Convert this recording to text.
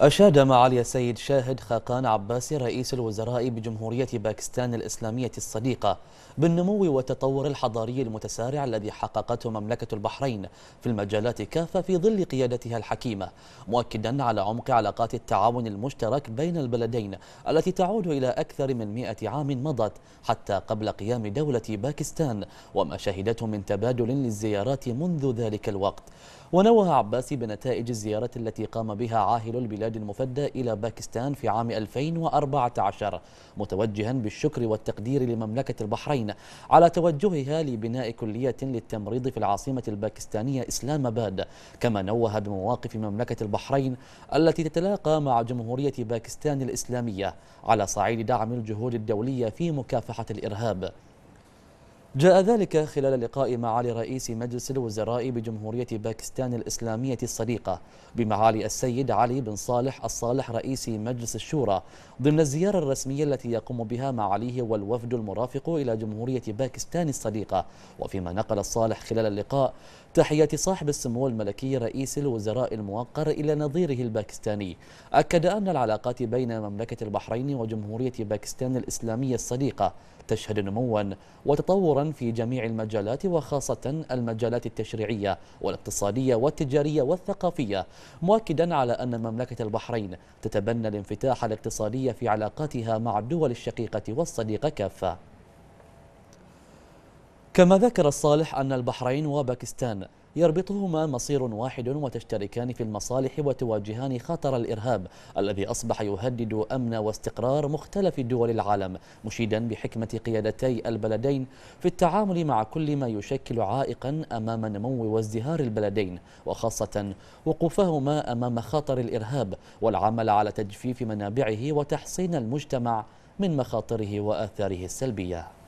أشاد معالي السيد شاهد خاقان عباسي رئيس الوزراء بجمهورية باكستان الإسلامية الصديقة بالنمو والتطور الحضاري المتسارع الذي حققته مملكة البحرين في المجالات كافة في ظل قيادتها الحكيمة مؤكدا على عمق علاقات التعاون المشترك بين البلدين التي تعود إلى أكثر من مئة عام مضت حتى قبل قيام دولة باكستان وما شهدته من تبادل للزيارات منذ ذلك الوقت ونوه عباسي بنتائج الزيارة التي قام بها عاهل البلاد المفدى إلى باكستان في عام 2014 متوجها بالشكر والتقدير لمملكة البحرين على توجهها لبناء كلية للتمريض في العاصمة الباكستانية إسلام آباد كما نوه بمواقف مملكة البحرين التي تتلاقى مع جمهورية باكستان الإسلامية على صعيد دعم الجهود الدولية في مكافحة الإرهاب جاء ذلك خلال لقاء معالي رئيس مجلس الوزراء بجمهورية باكستان الإسلامية الصديقة بمعالي السيد علي بن صالح الصالح رئيس مجلس الشورى ضمن الزيارة الرسمية التي يقوم بها معاليه والوفد المرافق إلى جمهورية باكستان الصديقة وفيما نقل الصالح خلال اللقاء تحية صاحب السمو الملكي رئيس الوزراء الموقر إلى نظيره الباكستاني أكد أن العلاقات بين مملكة البحرين وجمهورية باكستان الإسلامية الصديقة تشهد نموا وتطورا في جميع المجالات وخاصة المجالات التشريعية والاقتصادية والتجارية والثقافية مؤكدا على أن مملكة البحرين تتبنى الانفتاح الاقتصادي في علاقاتها مع الدول الشقيقة والصديقة كافة كما ذكر الصالح أن البحرين وباكستان يربطهما مصير واحد وتشتركان في المصالح وتواجهان خطر الإرهاب الذي أصبح يهدد أمن واستقرار مختلف دول العالم مشيدا بحكمة قيادتي البلدين في التعامل مع كل ما يشكل عائقا أمام نمو وازدهار البلدين وخاصة وقوفهما أمام خطر الإرهاب والعمل على تجفيف منابعه وتحصين المجتمع من مخاطره وآثاره السلبية